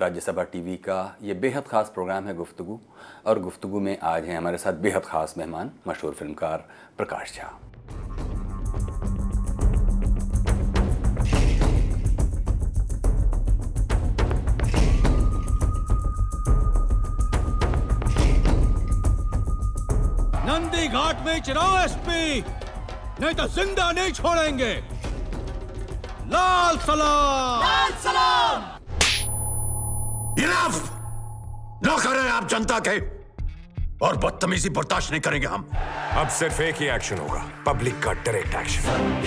Rajya Sabha TV का ये बेहद ख़ास प्रोग्राम है गुफ्तगु और गुफ्तगु में आज हैं हमारे साथ बेहद ख़ास मेहमान मशहूर फिल्मकार प्रकाश झा नंदी घाट में चुनाव एसपी नहीं तो जिंदा नहीं छोड़ेंगे लाल सलाम लाल सलाम इनफ ना करें आप जनता के और बदतमीजी बर्दाश्त नहीं करेंगे हम अब सिर्फ एक ही एक्शन होगा पब्लिक का डायरेक्ट एक्शन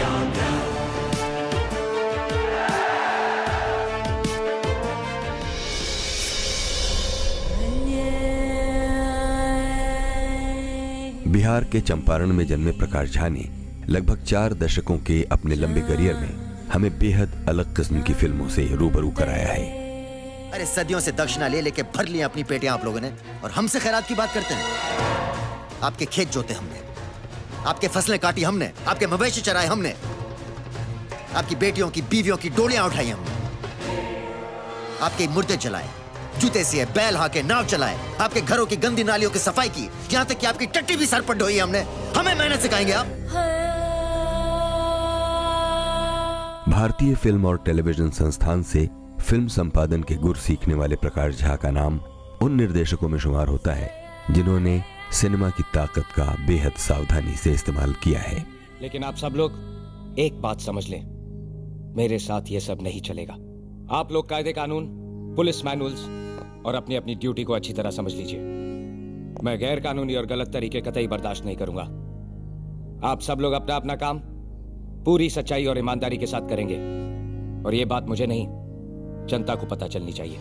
बिहार के चंपारण में जन्मे प्रकाश झा ने लगभग चार दशकों के अपने लंबे करियर में हमें बेहद अलग किस्म की फिल्मों से रूबरू कराया है अरे सदियों से दक्षिणा ले लेके भर लिया अपनी पेटियां आप लोगों ने और हमसे खैरात की बात करते हैं आपके खेत जोते हमने आपके फसलें काटी हमने आपके मवेशी चराए हमने आपकी बेटियों की बीवियों की डोलियां उठाई हमने आपके मुर्दे चलाए जूते से बैल हाके नाव चलाए आपके घरों की गंदी नालियों की सफाई की यहाँ तक कि आपकी टट्टी भी सर पर ढोई हमने हमें मेहनत सिखाएंगे आप भारतीय फिल्म और टेलीविजन संस्थान से फिल्म संपादन के गुर सीखने वाले प्रकाश झा का नाम उन निर्देशकों में शुमार होता है जिन्होंने सिनेमा की ताकत का बेहद सावधानी से इस्तेमाल किया है लेकिन आप सब लोग एक बात समझ लें मेरे साथ ये सब नहीं चलेगा आप लोग कायदे कानून पुलिस मैनुअल्स और अपनी अपनी ड्यूटी को अच्छी तरह समझ लीजिए मैं गैर कानूनी और गलत तरीके कतई बर्दाश्त नहीं करूंगा आप सब लोग अपना अपना काम पूरी सच्चाई और ईमानदारी के साथ करेंगे और ये बात मुझे नहीं जनता को पता चलनी चाहिए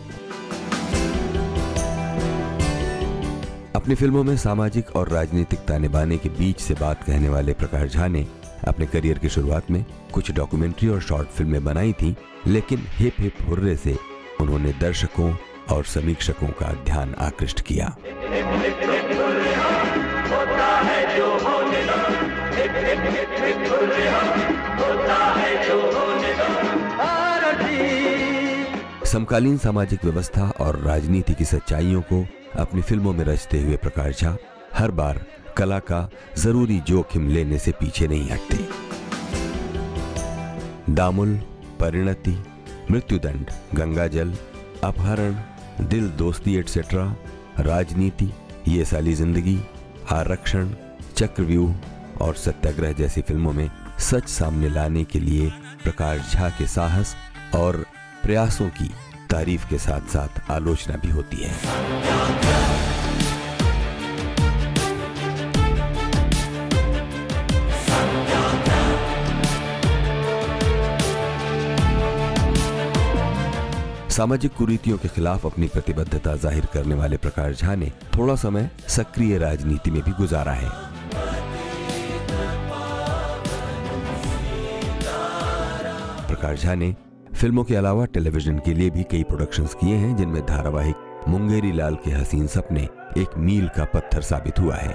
अपनी फिल्मों में सामाजिक और राजनीतिक ताने बाने के बीच से बात कहने वाले प्रकाश झा ने अपने करियर की शुरुआत में कुछ डॉक्यूमेंट्री और शॉर्ट फिल्में बनाई थी लेकिन हिप हिप हुर्रे से उन्होंने दर्शकों और समीक्षकों का ध्यान आकृष्ट किया समकालीन सामाजिक व्यवस्था और राजनीति की सच्चाइयों को अपनी फिल्मों में रचते हुए प्रकाश झा हर बार कला का जरूरी जोखिम लेने से पीछे नहीं हटते दामुल परिणति मृत्युदंड गंगाजल अपहरण दिल दोस्ती एटसेट्रा राजनीति ये साली जिंदगी आरक्षण चक्रव्यूह और सत्याग्रह जैसी फिल्मों में सच सामने लाने के लिए प्रकाश झा के साहस और प्रयासों की तारीफ के साथ साथ आलोचना भी होती है सामाजिक कुरीतियों के खिलाफ अपनी प्रतिबद्धता जाहिर करने वाले प्रकाश झा ने थोड़ा समय सक्रिय राजनीति में भी गुजारा है प्रकाश झा ने फिल्मों के अलावा टेलीविजन के लिए भी कई प्रोडक्शंस किए हैं जिनमें धारावाहिक मुंगेरी लाल के हसीन सपने एक मील का पत्थर साबित हुआ है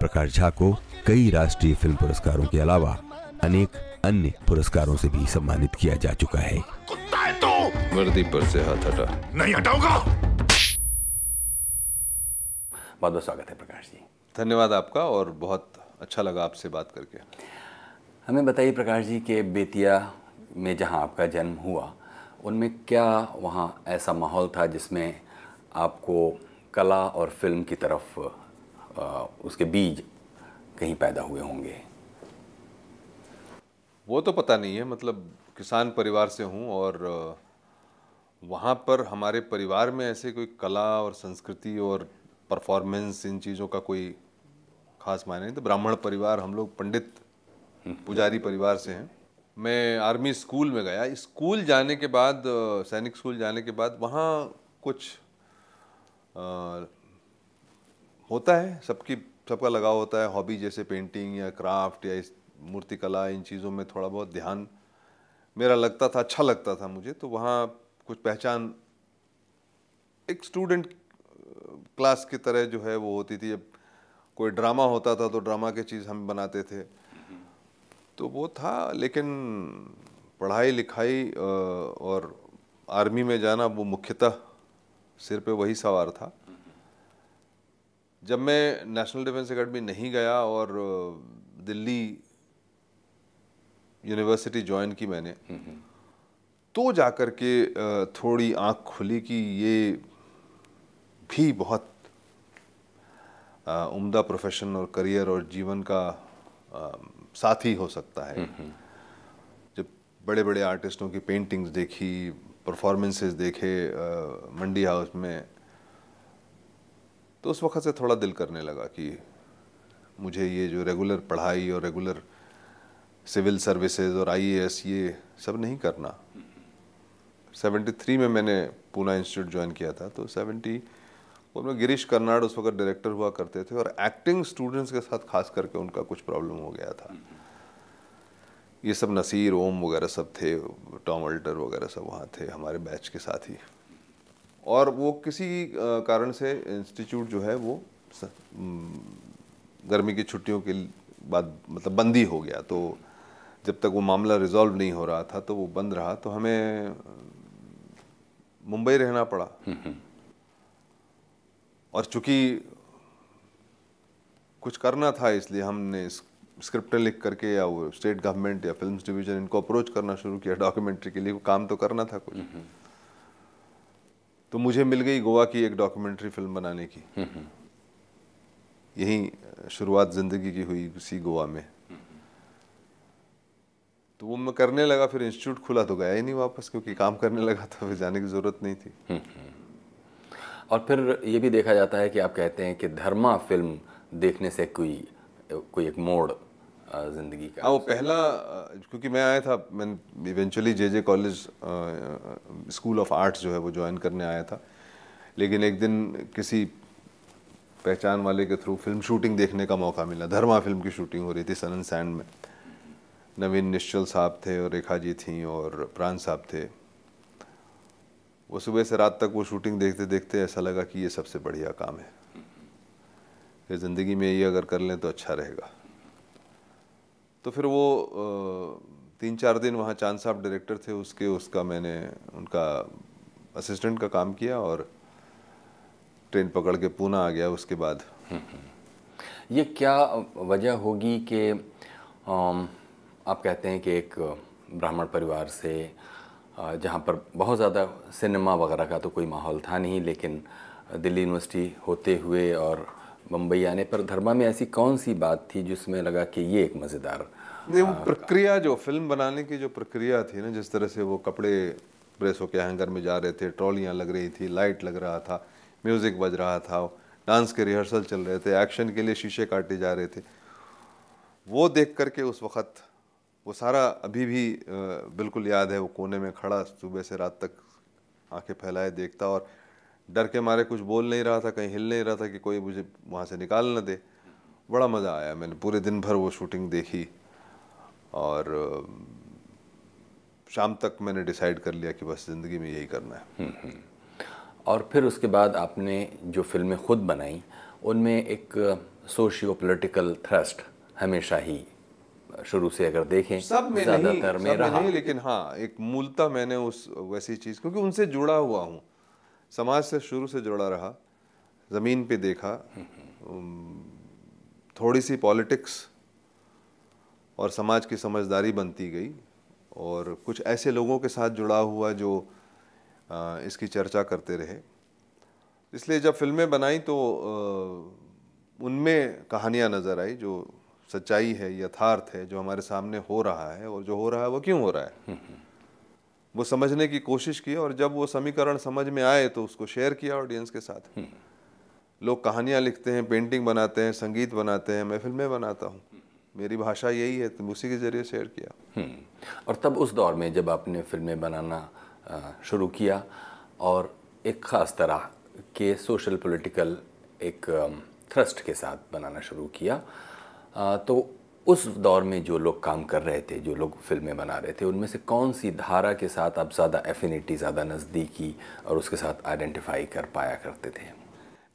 प्रकाश झा को कई राष्ट्रीय फिल्म पुरस्कारों के अलावा अनेक अन्य पुरस्कारों से भी सम्मानित किया जा चुका है तो। वर्दी पर से हाथ हटा नहीं हटाऊंगा बहुत बहुत स्वागत है प्रकाश जी धन्यवाद आपका और बहुत अच्छा लगा आपसे बात करके हमें बताइए प्रकाश जी के बेतिया में जहाँ आपका जन्म हुआ उनमें क्या वहाँ ऐसा माहौल था जिसमें आपको कला और फिल्म की तरफ आ, उसके बीज कहीं पैदा हुए होंगे वो तो पता नहीं है मतलब किसान परिवार से हूँ और वहाँ पर हमारे परिवार में ऐसे कोई कला और संस्कृति और परफॉर्मेंस इन चीज़ों का कोई खास मायने नहीं तो ब्राह्मण परिवार हम लोग पंडित पुजारी परिवार से हैं मैं आर्मी स्कूल में गया स्कूल जाने के बाद सैनिक स्कूल जाने के बाद वहाँ कुछ आ, होता है सबकी सबका लगाव होता है हॉबी जैसे पेंटिंग या क्राफ्ट या इस मूर्तिकला इन चीज़ों में थोड़ा बहुत ध्यान मेरा लगता था अच्छा लगता था मुझे तो वहाँ कुछ पहचान एक स्टूडेंट क्लास की तरह जो है वो होती थी जब कोई ड्रामा होता था तो ड्रामा के चीज़ हम बनाते थे तो वो था लेकिन पढ़ाई लिखाई और आर्मी में जाना वो मुख्यतः सिर पे वही सवार था जब मैं नेशनल डिफेंस अकेडमी नहीं गया और दिल्ली यूनिवर्सिटी ज्वाइन की मैंने तो जाकर के थोड़ी आँख खुली कि ये भी बहुत उम्दा प्रोफेशन और करियर और जीवन का साथी हो सकता है हम्म, हम्म। जब बड़े बड़े आर्टिस्टों की पेंटिंग्स देखी परफॉर्मेंसेस देखे मंडी हाउस में तो उस वक्त से थोड़ा दिल करने लगा कि मुझे ये जो रेगुलर पढ़ाई और रेगुलर सिविल सर्विसेज और आईएएस ये सब नहीं करना 73 हम्म। में मैंने पूना इंस्टीट्यूट ज्वाइन किया था तो 70 बोल गिरीश कर्नाड उस वक्त डायरेक्टर हुआ करते थे और एक्टिंग स्टूडेंट्स के साथ खास करके उनका कुछ प्रॉब्लम हो गया था ये सब नसीर ओम वगैरह सब थे टॉम अल्टर वगैरह सब वहाँ थे हमारे बैच के साथ ही और वो किसी कारण से इंस्टीट्यूट जो है वो गर्मी की छुट्टियों के बाद मतलब बंदी हो गया तो जब तक वो मामला रिजॉल्व नहीं हो रहा था तो वो बंद रहा तो हमें मुंबई रहना पड़ा हम्म, हम्म। और चूंकि कुछ करना था इसलिए हमने स्क्रिप्ट लिख करके या वो स्टेट गवर्नमेंट या फिल्म्स डिवीजन इनको अप्रोच करना शुरू किया डॉक्यूमेंट्री के लिए काम तो करना था कुछ हम्म, हम्म। तो मुझे मिल गई गोवा की एक डॉक्यूमेंट्री फिल्म बनाने की हम्म, यही शुरुआत ज़िंदगी की हुई उसी गोवा में तो वो मैं करने लगा फिर इंस्टीट्यूट खुला तो गया ही नहीं वापस क्योंकि काम करने लगा था फिर जाने की ज़रूरत नहीं थी और फिर ये भी देखा जाता है कि आप कहते हैं कि धर्मा फिल्म देखने से कोई कोई एक मोड़ ज़िंदगी का हाँ, वो पहला क्योंकि मैं आया था मैंने eventually J J college school of arts जो है वो ज्वाइन करने आया था लेकिन एक दिन किसी पहचान वाले के थ्रू फिल्म शूटिंग देखने का मौका मिला धर्मा फिल्म की शूटिंग हो रही थी सन सैंड में नवीन निश्चल साहब थे और रेखा जी थी और प्राण साहब थे वो सुबह से रात तक वो शूटिंग देखते देखते ऐसा लगा कि ये सबसे बढ़िया काम है कि ज़िंदगी में ये अगर कर लें तो अच्छा रहेगा तो फिर वो तीन चार दिन वहाँ चांद साहब डायरेक्टर थे उसके उसका मैंने उनका असिस्टेंट का काम किया और ट्रेन पकड़ के पूना आ गया उसके बाद ये क्या वजह होगी कि आप कहते हैं कि एक ब्राह्मण परिवार से जहाँ पर बहुत ज़्यादा सिनेमा वगैरह का तो कोई माहौल था नहीं लेकिन दिल्ली यूनिवर्सिटी होते हुए और मुंबई आने पर धर्मा में ऐसी कौन सी बात थी जिसमें लगा कि ये एक मज़ेदार वो प्रक्रिया जो फिल्म बनाने की जो प्रक्रिया थी ना जिस तरह से वो कपड़े प्रेस होकर हैंगर में जा रहे थे ट्रॉलियाँ लग रही थी लाइट लग रहा था म्यूज़िक बज रहा था डांस के रिहर्सल चल रहे थे एक्शन के लिए शीशे काटे जा रहे थे वो देख करके उस वक्त वो सारा अभी भी बिल्कुल याद है वो कोने में खड़ा सुबह से रात तक आंखें फैलाए देखता और डर के मारे कुछ बोल नहीं रहा था कहीं हिल नहीं रहा था कि कोई मुझे वहाँ से निकाल ना दे बड़ा मज़ा आया मैंने पूरे दिन भर वो शूटिंग देखी और शाम तक मैंने डिसाइड कर लिया कि बस ज़िंदगी में यही करना है हम्म, हम्म। और फिर उसके बाद आपने जो फिल्में खुद बनाई उनमें एक सोशियो पोलिटिकल थ्रस्ट हमेशा ही शुरू से अगर देखें सब में ज़्यादातर में सब रहा नहीं लेकिन हाँ एक मूलता मैंने उस वैसी चीज़ क्योंकि उनसे जुड़ा हुआ हूँ समाज से शुरू से जुड़ा रहा ज़मीन पे देखा थोड़ी सी पॉलिटिक्स और समाज की समझदारी बनती गई और कुछ ऐसे लोगों के साथ जुड़ा हुआ जो इसकी चर्चा करते रहे इसलिए जब फिल्में बनाई तो उनमें कहानियां नज़र आई जो सच्चाई है यथार्थ है जो हमारे सामने हो रहा है और जो हो रहा है वो क्यों हो रहा है हम्म, हम्म। वो समझने की कोशिश की और जब वो समीकरण समझ में आए तो उसको शेयर किया ऑडियंस के साथ हम्म। लोग कहानियाँ लिखते हैं पेंटिंग बनाते हैं संगीत बनाते हैं मैं फिल्में बनाता हूँ मेरी भाषा यही है तो उसी के ज़रिए शेयर किया और तब उस दौर में जब आपने फिल्में बनाना शुरू किया और एक ख़ास तरह के सोशल पॉलिटिकल एक थ्रस्ट के साथ बनाना शुरू किया तो उस दौर में जो लोग काम कर रहे थे जो लोग फिल्में बना रहे थे उनमें से कौन सी धारा के साथ आप ज़्यादा एफिनिटी ज़्यादा नज़दीकी और उसके साथ आइडेंटिफाई कर पाया करते थे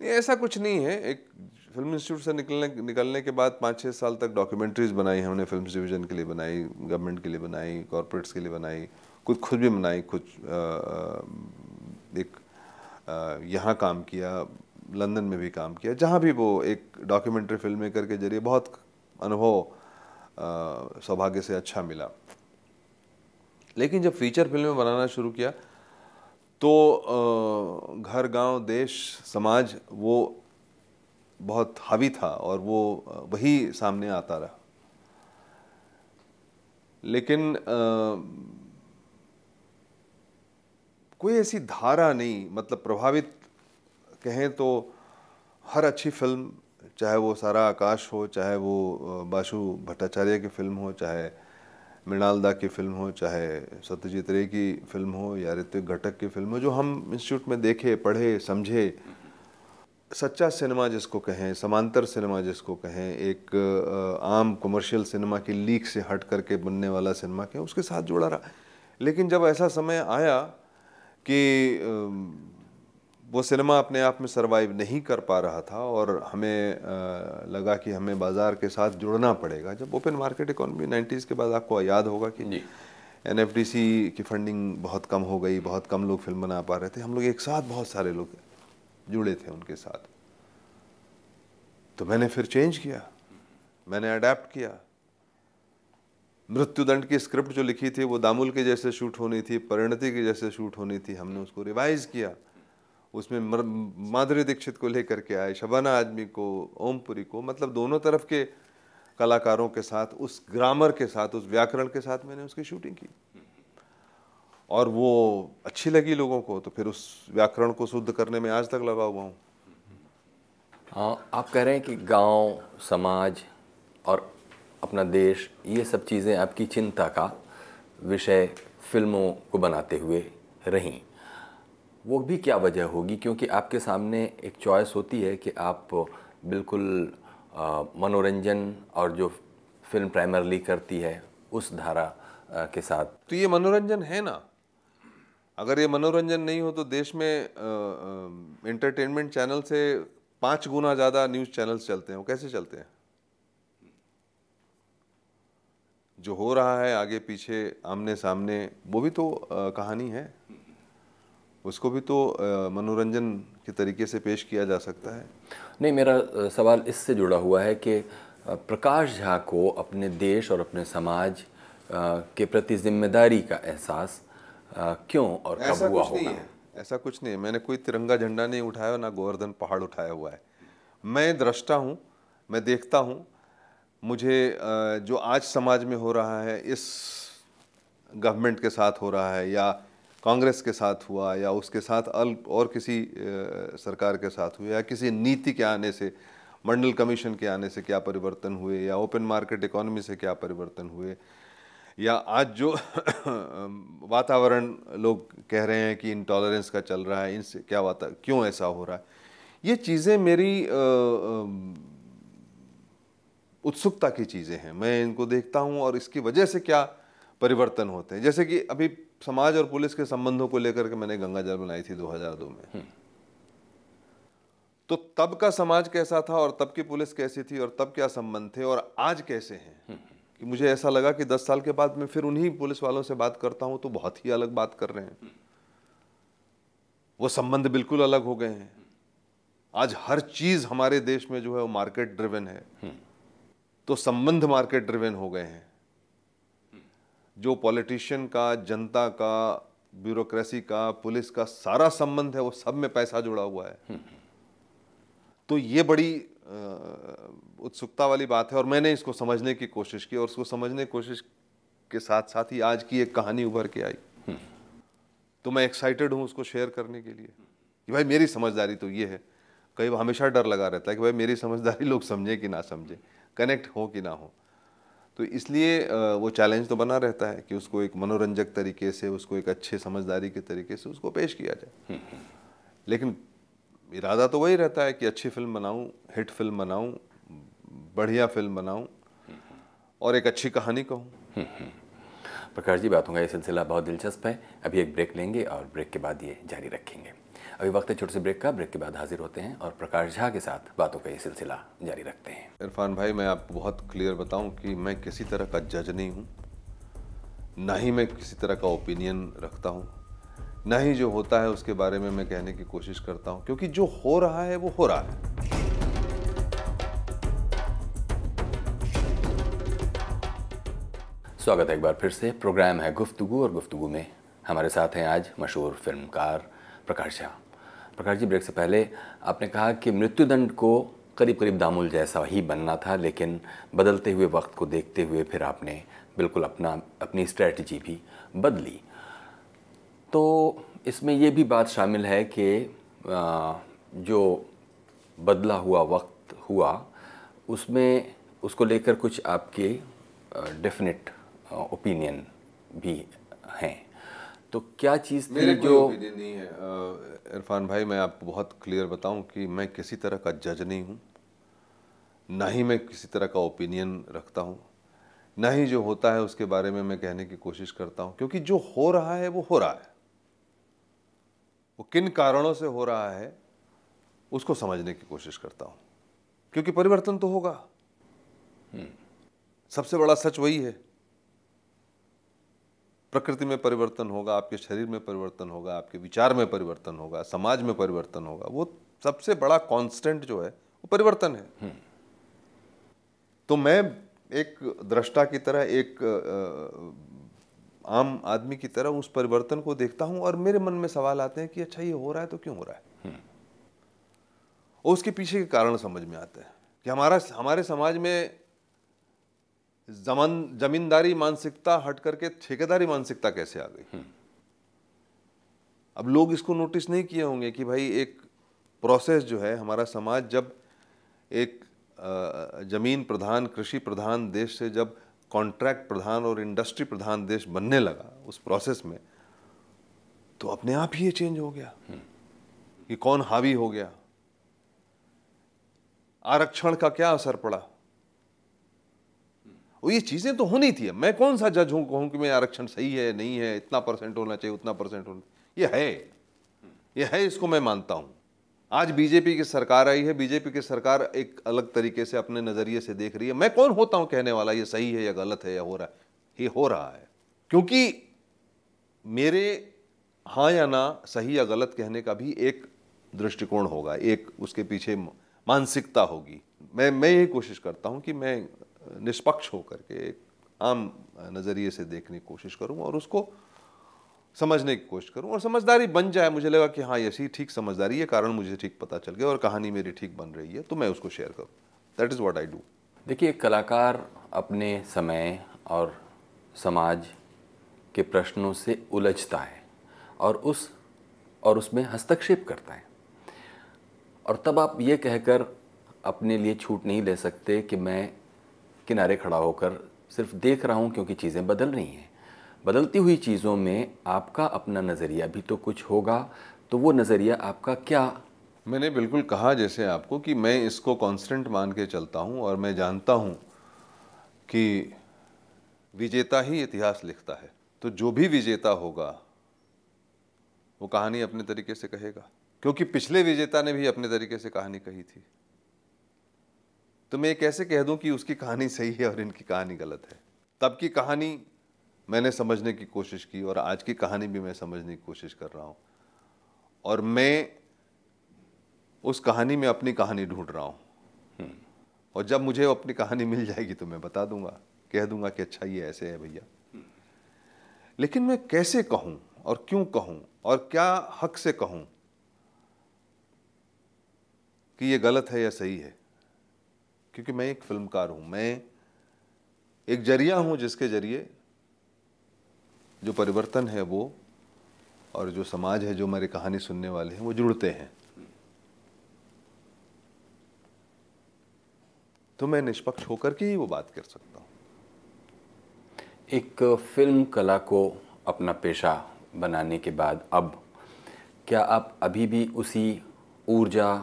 नहीं ऐसा कुछ नहीं है एक फिल्म इंस्टीट्यूट से निकलने निकलने के बाद पाँच छः साल तक डॉक्यूमेंट्रीज बनाई हमने फिल्म डिवीज़न के लिए बनाई गवर्नमेंट के लिए बनाई कॉरपोरेट्स के लिए बनाई कुछ खुद भी बनाई कुछ एक यहाँ काम किया लंदन में भी काम किया जहाँ भी वो एक डॉक्यूमेंट्री फिल्म मेकर के जरिए बहुत अनुभव सौभाग्य से अच्छा मिला लेकिन जब फीचर फिल्में बनाना शुरू किया तो घर गांव देश समाज वो बहुत हावी था और वो वही सामने आता रहा लेकिन कोई ऐसी धारा नहीं मतलब प्रभावित कहें तो हर अच्छी फिल्म चाहे वो सारा आकाश हो चाहे वो बाशु भट्टाचार्य की फ़िल्म हो चाहे मृणाल दा की फ़िल्म हो चाहे सत्यजीत रे की फ़िल्म हो या ऋतिक घटक की फ़िल्म हो जो हम इंस्टीट्यूट में देखे पढ़े समझे सच्चा सिनेमा जिसको कहें समांतर सिनेमा जिसको कहें एक आम कमर्शियल सिनेमा की लीक से हट करके बनने वाला सिनेमा कहें उसके साथ जुड़ा रहा लेकिन जब ऐसा समय आया कि वो सिनेमा अपने आप में सरवाइव नहीं कर पा रहा था और हमें लगा कि हमें बाज़ार के साथ जुड़ना पड़ेगा जब ओपन मार्केट इकोनॉमी नाइन्टीज़ के बाद आपको याद होगा कि एन की फंडिंग बहुत कम हो गई बहुत कम लोग फिल्म बना पा रहे थे हम लोग एक साथ बहुत सारे लोग जुड़े थे उनके साथ तो मैंने फिर चेंज किया मैंने अडेप्ट किया मृत्युदंड की स्क्रिप्ट जो लिखी थी वो दामुल के जैसे शूट होनी थी परिणति के जैसे शूट होनी थी हमने उसको रिवाइज़ किया उसमें माधुरी दीक्षित को लेकर के आए शबाना आजमी को ओमपुरी को मतलब दोनों तरफ के कलाकारों के साथ उस ग्रामर के साथ उस व्याकरण के साथ मैंने उसकी शूटिंग की और वो अच्छी लगी लोगों को तो फिर उस व्याकरण को शुद्ध करने में आज तक लगा हुआ हूँ हाँ आप कह रहे हैं कि गांव समाज और अपना देश ये सब चीज़ें आपकी चिंता का विषय फिल्मों को बनाते हुए रहीं वो भी क्या वजह होगी क्योंकि आपके सामने एक चॉइस होती है कि आप बिल्कुल मनोरंजन और जो फिल्म प्राइमरली करती है उस धारा आ, के साथ तो ये मनोरंजन है ना अगर ये मनोरंजन नहीं हो तो देश में एंटरटेनमेंट चैनल से पाँच गुना ज़्यादा न्यूज़ चैनल्स चलते हैं वो कैसे चलते हैं जो हो रहा है आगे पीछे आमने सामने वो भी तो आ, कहानी है उसको भी तो मनोरंजन के तरीके से पेश किया जा सकता है नहीं मेरा सवाल इससे जुड़ा हुआ है कि प्रकाश झा को अपने देश और अपने समाज के प्रति जिम्मेदारी का एहसास क्यों और कब हुआ होगा है ऐसा कुछ नहीं है मैंने कोई तिरंगा झंडा नहीं उठाया ना गोवर्धन पहाड़ उठाया हुआ है मैं दृष्टा हूँ मैं देखता हूँ मुझे जो आज समाज में हो रहा है इस गवर्नमेंट के साथ हो रहा है या कांग्रेस के साथ हुआ या उसके साथ अल्प और किसी सरकार के साथ हुए या किसी नीति के आने से मंडल कमीशन के आने से क्या परिवर्तन हुए या ओपन मार्केट इकोनॉमी से क्या परिवर्तन हुए या आज जो वातावरण लोग कह रहे हैं कि इंटॉलरेंस का चल रहा है इनसे क्या वाता क्यों ऐसा हो रहा है ये चीज़ें मेरी उत्सुकता की चीज़ें हैं मैं इनको देखता हूँ और इसकी वजह से क्या परिवर्तन होते हैं जैसे कि अभी समाज और पुलिस के संबंधों को लेकर के मैंने गंगा जल बनाई थी 2002 में हम्म। तो तब का समाज कैसा था और तब की पुलिस कैसी थी और तब क्या संबंध थे और आज कैसे हैं हम्म, हम्म। कि मुझे ऐसा लगा कि 10 साल के बाद मैं फिर उन्हीं पुलिस वालों से बात करता हूं तो बहुत ही अलग बात कर रहे हैं वो संबंध बिल्कुल अलग हो गए हैं आज हर चीज़ हमारे देश में जो है वो मार्केट ड्रिवेन है तो संबंध मार्केट ड्रिवेन हो गए हैं जो पॉलिटिशियन का जनता का ब्यूरोक्रेसी का पुलिस का सारा संबंध है वो सब में पैसा जुड़ा हुआ है हम्म, हम्म। तो ये बड़ी उत्सुकता वाली बात है और मैंने इसको समझने की कोशिश की और उसको समझने की कोशिश के साथ साथ ही आज की एक कहानी उभर के आई हम्म। तो मैं एक्साइटेड हूँ उसको शेयर करने के लिए कि भाई मेरी समझदारी तो ये है कई हमेशा डर लगा रहता है कि भाई मेरी समझदारी लोग समझें कि ना समझें कनेक्ट हो कि ना हो तो इसलिए वो चैलेंज तो बना रहता है कि उसको एक मनोरंजक तरीके से उसको एक अच्छे समझदारी के तरीके से उसको पेश किया जाए हम्म, हम्म। लेकिन इरादा तो वही रहता है कि अच्छी फिल्म बनाऊं हिट फिल्म बनाऊं बढ़िया फिल्म बनाऊं और एक अच्छी कहानी कहूं हम्म, प्रकाश जी बातों का ये सिलसिला बहुत दिलचस्प है अभी एक ब्रेक लेंगे और ब्रेक के बाद ये जारी रखेंगे अभी वक्त है छोटे से ब्रेक का ब्रेक के बाद हाजिर होते हैं और प्रकाश झा के साथ बातों का ये सिलसिला जारी रखते हैं इरफान भाई मैं आपको बहुत क्लियर बताऊं कि मैं किसी तरह का जज नहीं हूं ना ही मैं किसी तरह का ओपिनियन रखता हूं ना ही जो होता है उसके बारे में मैं कहने की कोशिश करता हूं क्योंकि जो हो रहा है वो हो रहा है स्वागत है एक बार फिर से प्रोग्राम है गुफ्तगु और गुफ्तगु में हमारे साथ हैं आज मशहूर फिल्मकार प्रकाश झा प्रकाश जी ब्रेक से पहले आपने कहा कि मृत्युदंड को करीब करीब दामुल जैसा ही बनना था लेकिन बदलते हुए वक्त को देखते हुए फिर आपने बिल्कुल अपना अपनी स्ट्रैटी भी बदली तो इसमें ये भी बात शामिल है कि जो बदला हुआ वक्त हुआ उसमें उसको लेकर कुछ आपके डेफिनेट ओपिनियन भी हैं तो क्या चीज़ मेरे जो नहीं है इरफान भाई मैं आपको बहुत क्लियर बताऊं कि मैं किसी तरह का जज नहीं हूं ना ही मैं किसी तरह का ओपिनियन रखता हूं ना ही जो होता है उसके बारे में मैं कहने की कोशिश करता हूं क्योंकि जो हो रहा है वो हो रहा है वो किन कारणों से हो रहा है उसको समझने की कोशिश करता हूं क्योंकि परिवर्तन तो होगा हम्म। सबसे बड़ा सच वही है प्रकृति में परिवर्तन होगा आपके शरीर में परिवर्तन होगा आपके विचार में परिवर्तन होगा समाज में परिवर्तन होगा वो सबसे बड़ा कांस्टेंट जो है वो परिवर्तन है हम्म। तो मैं एक दृष्टा की तरह एक आम आदमी की तरह उस परिवर्तन को देखता हूं और मेरे मन में सवाल आते हैं कि अच्छा ये हो रहा है तो क्यों हो रहा है हम्म। और उसके पीछे के कारण समझ में आते हैं कि हमारा हमारे समाज में जमन जमींदारी मानसिकता हट करके ठेकेदारी मानसिकता कैसे आ गई हम्म। अब लोग इसको नोटिस नहीं किए होंगे कि भाई एक प्रोसेस जो है हमारा समाज जब एक ज़मीन प्रधान कृषि प्रधान देश से जब कॉन्ट्रैक्ट प्रधान और इंडस्ट्री प्रधान देश बनने लगा उस प्रोसेस में तो अपने आप ही ये चेंज हो गया हम्म। कि कौन हावी हो गया आरक्षण का क्या असर पड़ा वो ये चीज़ें तो होनी थी मैं कौन सा जज हूँ कहूँ कि मैं आरक्षण सही है नहीं है इतना परसेंट होना चाहिए उतना परसेंट होना ये है ये है इसको मैं मानता हूँ आज बीजेपी की सरकार आई है बीजेपी की सरकार एक अलग तरीके से अपने नज़रिए से देख रही है मैं कौन होता हूँ कहने वाला ये सही है या गलत है या हो रहा है ये हो रहा है क्योंकि मेरे हाँ या ना सही या गलत कहने का भी एक दृष्टिकोण होगा एक उसके पीछे मानसिकता होगी मैं मैं यही कोशिश करता हूँ कि मैं निष्पक्ष होकर के एक आम नज़रिए से देखने की कोशिश करूँ और उसको समझने की कोशिश करूँ और समझदारी बन जाए मुझे लगा कि हाँ ऐसी ठीक समझदारी है कारण मुझे ठीक पता चल गया और कहानी मेरी ठीक बन रही है तो मैं उसको शेयर करूँ that is what I do देखिए एक कलाकार अपने समय और समाज के प्रश्नों से उलझता है और उस और उसमें हस्तक्षेप करता है और तब आप ये कहकर अपने लिए छूट नहीं ले सकते कि मैं किनारे खड़ा होकर सिर्फ देख रहा हूँ क्योंकि चीज़ें बदल रही हैं बदलती हुई चीज़ों में आपका अपना नज़रिया भी तो कुछ होगा तो वो नज़रिया आपका क्या मैंने बिल्कुल कहा जैसे आपको कि मैं इसको कांस्टेंट मान के चलता हूँ और मैं जानता हूँ कि विजेता ही इतिहास लिखता है तो जो भी विजेता होगा वो कहानी अपने तरीके से कहेगा क्योंकि पिछले विजेता ने भी अपने तरीके से कहानी कही थी तो मैं कैसे कह दूं कि उसकी कहानी सही है और इनकी कहानी गलत है तब की कहानी मैंने समझने की कोशिश की और आज की कहानी भी मैं समझने की कोशिश कर रहा हूँ और मैं उस कहानी में अपनी कहानी ढूंढ रहा हूँ हम्म। और जब मुझे अपनी कहानी मिल जाएगी तो मैं बता दूंगा कह दूंगा कि अच्छा ये ऐसे है भैया हम्म। लेकिन मैं कैसे कहूँ और क्यों कहूँ और क्या हक से कहूँ कि ये गलत है या सही है क्योंकि मैं एक फिल्मकार हूँ मैं एक जरिया हूँ जिसके जरिए जो परिवर्तन है वो और जो समाज है जो हमारी कहानी सुनने वाले हैं वो जुड़ते हैं तो मैं निष्पक्ष होकर के ही वो बात कर सकता हूँ एक फिल्म कला को अपना पेशा बनाने के बाद अब क्या आप अभी भी उसी ऊर्जा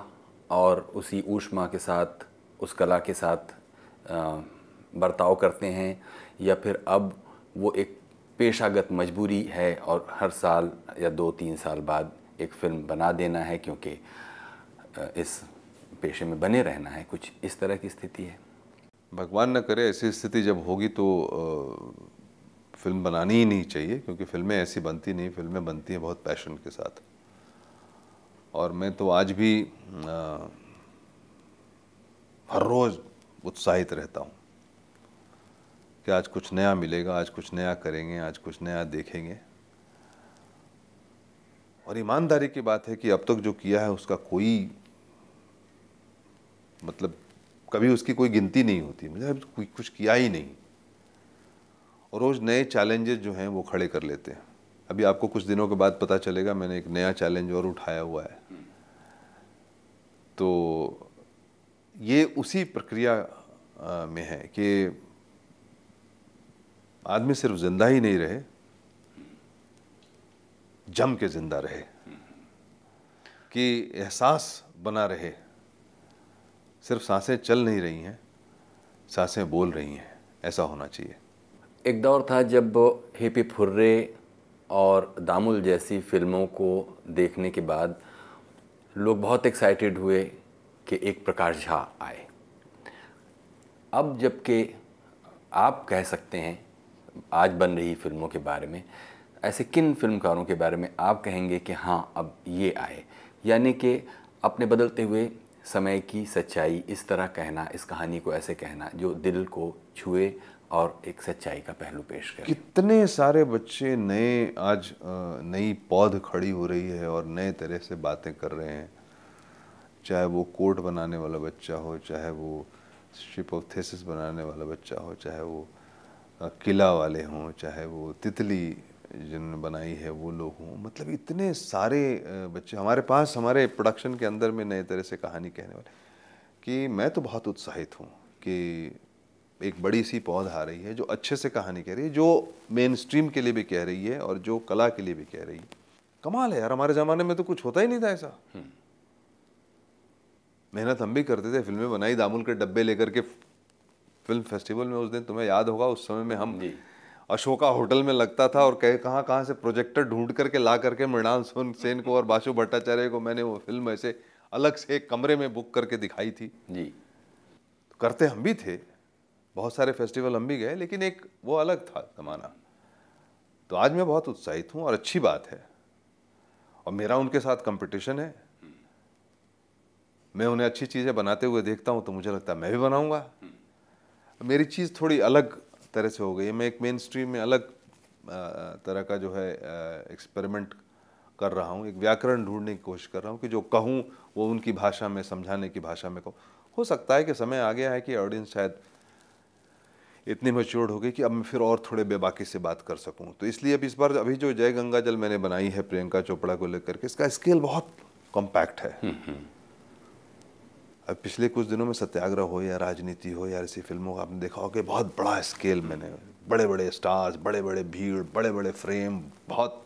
और उसी ऊष्मा के साथ उस कला के साथ बर्ताव करते हैं या फिर अब वो एक पेशागत मजबूरी है और हर साल या दो तीन साल बाद एक फ़िल्म बना देना है क्योंकि इस पेशे में बने रहना है कुछ इस तरह की स्थिति है भगवान न करे ऐसी स्थिति जब होगी तो फिल्म बनानी ही नहीं चाहिए क्योंकि फ़िल्में ऐसी बनती नहीं फिल्में बनती हैं बहुत पैशन के साथ और मैं तो आज भी आ, हर रोज़ उत्साहित रहता हूँ कि आज कुछ नया मिलेगा आज कुछ नया करेंगे आज कुछ नया देखेंगे और ईमानदारी की बात है कि अब तक जो किया है उसका कोई मतलब कभी उसकी कोई गिनती नहीं होती मुझे मतलब अब कुछ किया ही नहीं और रोज़ नए चैलेंजेस जो हैं वो खड़े कर लेते हैं अभी आपको कुछ दिनों के बाद पता चलेगा मैंने एक नया चैलेंज और उठाया हुआ है तो ये उसी प्रक्रिया में है कि आदमी सिर्फ जिंदा ही नहीं रहे जम के जिंदा रहे कि एहसास बना रहे सिर्फ सांसें चल नहीं रही हैं सांसें बोल रही हैं ऐसा होना चाहिए एक दौर था जब हेपी फुर्रे और दामुल जैसी फिल्मों को देखने के बाद लोग बहुत एक्साइटेड हुए कि एक प्रकाश झा आए अब जबकि आप कह सकते हैं आज बन रही फिल्मों के बारे में ऐसे किन फिल्मकारों के बारे में आप कहेंगे कि हाँ अब ये आए यानी कि अपने बदलते हुए समय की सच्चाई इस तरह कहना इस कहानी को ऐसे कहना जो दिल को छुए और एक सच्चाई का पहलू पेश करें कितने सारे बच्चे नए आज नई पौध खड़ी हो रही है और नए तरह से बातें कर रहे हैं चाहे वो कोट बनाने वाला बच्चा हो चाहे वो शिप ऑफ थेसिस बनाने वाला बच्चा हो चाहे वो किला वाले हों चाहे वो तितली जिन्होंने बनाई है वो लोग हों मतलब इतने सारे बच्चे हमारे पास हमारे प्रोडक्शन के अंदर में नए तरह से कहानी कहने वाले कि मैं तो बहुत उत्साहित हूँ कि एक बड़ी सी पौध आ रही है जो अच्छे से कहानी कह रही है जो मेन स्ट्रीम के लिए भी कह रही है और जो कला के लिए भी कह रही है कमाल है यार हमारे ज़माने में तो कुछ होता ही नहीं था ऐसा हम्म। मेहनत हम भी करते थे फिल्में बनाई दामुल के डब्बे लेकर के फिल्म फेस्टिवल में उस दिन तुम्हें याद होगा उस समय में हम अशोका होटल में लगता था और कह कहाँ कहाँ से प्रोजेक्टर ढूंढ करके ला करके मृणाल सोन सेन को और बाशु भट्टाचार्य को मैंने वो फिल्म ऐसे अलग से एक कमरे में बुक करके दिखाई थी जी तो करते हम भी थे बहुत सारे फेस्टिवल हम भी गए लेकिन एक वो अलग था ज़माना तो आज मैं बहुत उत्साहित हूँ और अच्छी बात है और मेरा उनके साथ कंपटीशन है मैं उन्हें अच्छी चीज़ें बनाते हुए देखता हूँ तो मुझे लगता है मैं भी बनाऊँगा मेरी चीज़ थोड़ी अलग तरह से हो गई मैं एक मेन स्ट्रीम में अलग तरह का जो है एक्सपेरिमेंट कर रहा हूँ एक व्याकरण ढूंढने की कोशिश कर रहा हूँ कि जो कहूँ वो उनकी भाषा में समझाने की भाषा में कहूँ हो सकता है कि समय आ गया है कि ऑडियंस शायद इतनी मच्योर्ड हो गई कि अब मैं फिर और थोड़े बेबाकी से बात कर सकूँ तो इसलिए अब इस बार अभी जो जय गंगा जल मैंने बनाई है प्रियंका चोपड़ा को लेकर के इसका स्केल बहुत कॉम्पैक्ट है हम्म, हम्म। अब पिछले कुछ दिनों में सत्याग्रह हो या राजनीति हो या ऐसी फिल्मों का आपने देखा हो कि बहुत बड़ा स्केल मैंने बड़े बड़े स्टार्स बड़े बड़े भीड़ बड़े बड़े फ्रेम बहुत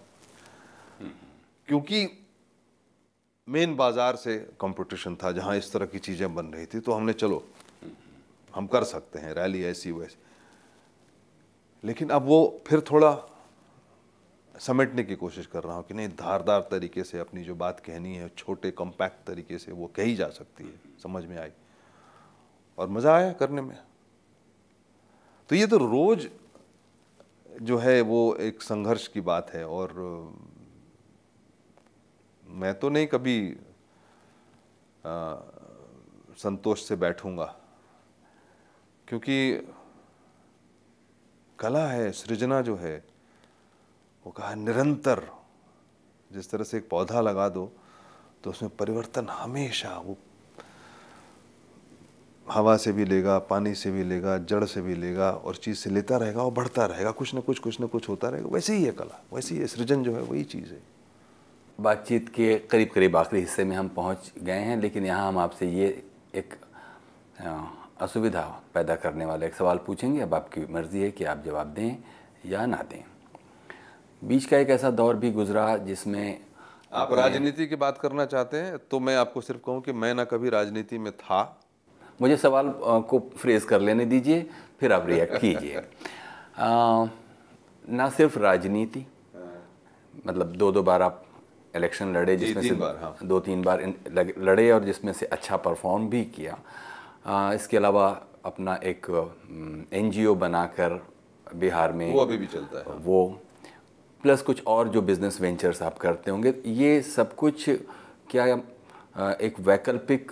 क्योंकि मेन बाज़ार से कंपटीशन था जहाँ इस तरह की चीज़ें बन रही थी तो हमने चलो हम कर सकते हैं रैली ऐसी वैसी लेकिन अब वो फिर थोड़ा समेटने की कोशिश कर रहा हूँ कि नहीं धारदार तरीके से अपनी जो बात कहनी है छोटे कॉम्पैक्ट तरीके से वो कही जा सकती है समझ में आई और मज़ा आया करने में तो ये तो रोज़ जो है वो एक संघर्ष की बात है और मैं तो नहीं कभी आ, संतोष से बैठूंगा क्योंकि कला है सृजना जो है वो कहा निरंतर जिस तरह से एक पौधा लगा दो तो उसमें परिवर्तन हमेशा वो हवा से भी लेगा पानी से भी लेगा जड़ से भी लेगा और चीज़ से लेता रहेगा और बढ़ता रहेगा कुछ ना कुछ कुछ ना कुछ होता रहेगा वैसे ही है कला वैसे ही सृजन जो है वही चीज़ है बातचीत के करीब करीब आखिरी हिस्से में हम पहुंच गए हैं लेकिन यहाँ हम आपसे ये एक असुविधा पैदा करने वाला एक सवाल पूछेंगे अब आपकी मर्ज़ी है कि आप जवाब दें या ना दें बीच का एक ऐसा दौर भी गुजरा जिसमें आप राजनीति की बात करना चाहते हैं तो मैं आपको सिर्फ कहूँ कि मैं ना कभी राजनीति में था मुझे सवाल को फ्रेज कर लेने दीजिए फिर आप रिएक्ट कीजिए ना सिर्फ राजनीति मतलब दो दो बार आप इलेक्शन लड़े जिसमें से हाँ। दो तीन बार लड़े और जिसमें से अच्छा परफॉर्म भी किया आ, इसके अलावा अपना एक एन बनाकर बिहार में वो अभी भी चलता है वो प्लस कुछ और जो बिज़नेस वेंचर्स आप करते होंगे ये सब कुछ क्या एक वैकल्पिक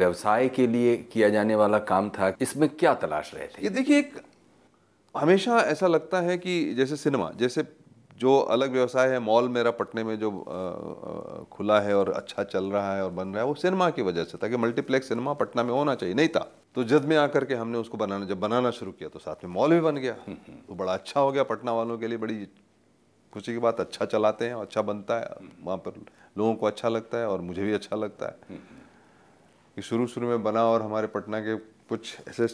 व्यवसाय के लिए किया जाने वाला काम था इसमें क्या तलाश रहे थे ये देखिए एक हमेशा ऐसा लगता है कि जैसे सिनेमा जैसे जो अलग व्यवसाय है मॉल मेरा पटने में जो खुला है और अच्छा चल रहा है और बन रहा है वो सिनेमा की वजह से ताकि मल्टीप्लेक्स सिनेमा पटना में होना चाहिए नहीं था तो जद में आकर के हमने उसको बनाना जब बनाना शुरू किया तो साथ में मॉल भी बन गया हम्म, हम्म। तो बड़ा अच्छा हो गया पटना वालों के लिए बड़ी खुशी की बात अच्छा चलाते हैं अच्छा बनता है वहाँ पर लोगों को अच्छा लगता है और मुझे भी अच्छा लगता है कि शुरू शुरू में बना और हमारे पटना के कुछ ऐसे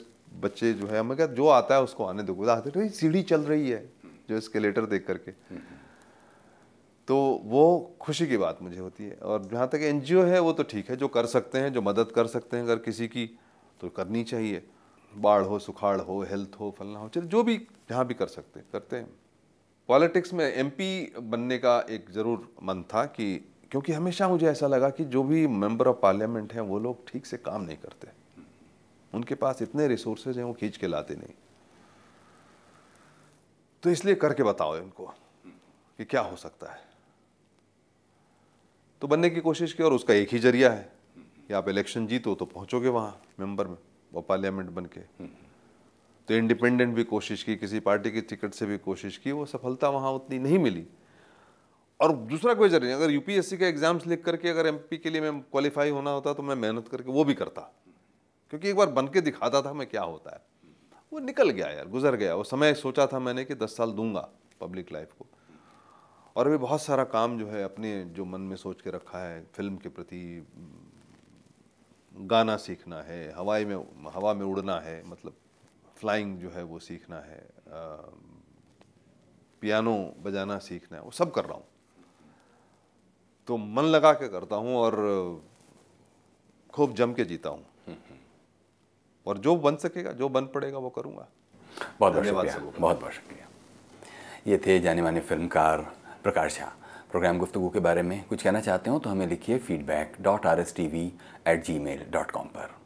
बच्चे जो है हमें क्या जो आता है उसको आने दो सीढ़ी चल रही है जो इसके लेटर देख करके तो वो खुशी की बात मुझे होती है और जहाँ तक एन है वो तो ठीक है जो कर सकते हैं जो मदद कर सकते हैं अगर किसी की तो करनी चाहिए बाढ़ हो सुखाड़ हो हेल्थ हो फलना हो चलो जो भी जहाँ भी कर सकते करते हैं पॉलिटिक्स में एमपी बनने का एक ज़रूर मन था कि क्योंकि हमेशा मुझे ऐसा लगा कि जो भी मेंबर ऑफ पार्लियामेंट हैं वो लोग ठीक से काम नहीं करते उनके पास इतने रिसोर्सेज हैं वो खींच के लाते नहीं तो इसलिए करके बताओ इनको कि क्या हो सकता है तो बनने की कोशिश की और उसका एक ही जरिया है कि आप इलेक्शन जीतो तो पहुंचोगे वहां मेंबर में वो पार्लियामेंट बन के तो इंडिपेंडेंट भी कोशिश की किसी पार्टी की टिकट से भी कोशिश की वो सफलता वहाँ उतनी नहीं मिली और दूसरा कोई जरिए अगर यूपीएससी का एग्जाम्स लिख करके अगर एमपी के लिए मैं क्वालिफाई होना होता तो मैं मेहनत करके वो भी करता क्योंकि एक बार बन के दिखाता था मैं क्या होता है वो निकल गया यार गुजर गया वो समय सोचा था मैंने कि दस साल दूंगा पब्लिक लाइफ को और अभी बहुत सारा काम जो है अपने जो मन में सोच के रखा है फिल्म के प्रति गाना सीखना है हवाई में हवा में उड़ना है मतलब फ्लाइंग जो है वो सीखना है पियानो बजाना सीखना है वो सब कर रहा हूँ तो मन लगा के करता हूँ और खूब जम के जीता हूँ और जो बन सकेगा जो बन पड़ेगा वो करूँगा बहुत बहुत शुक्रिया बहुत बहुत शुक्रिया ये थे जाने माने फिल्मकार प्रकाश झा प्रोग्राम गुफ्तु के बारे में कुछ कहना चाहते हो तो हमें लिखिए feedback dot R S T V at Gmail dot com पर